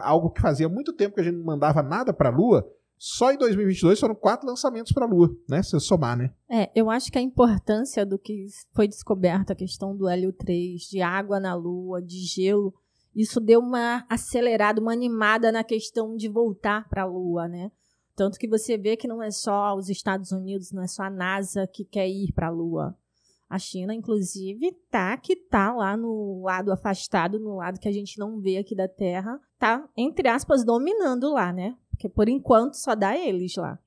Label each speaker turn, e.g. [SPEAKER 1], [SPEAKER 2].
[SPEAKER 1] algo que fazia muito tempo que a gente não mandava nada para a Lua, só em 2022 foram quatro lançamentos para a Lua, né? Se eu somar, né?
[SPEAKER 2] É, eu acho que a importância do que foi descoberto, a questão do hélio 3, de água na Lua, de gelo, isso deu uma acelerada, uma animada na questão de voltar para a Lua, né? Tanto que você vê que não é só os Estados Unidos, não é só a NASA que quer ir para a Lua. A China, inclusive, tá que tá lá no lado afastado, no lado que a gente não vê aqui da Terra, tá, entre aspas, dominando lá, né? Porque por enquanto só dá eles lá.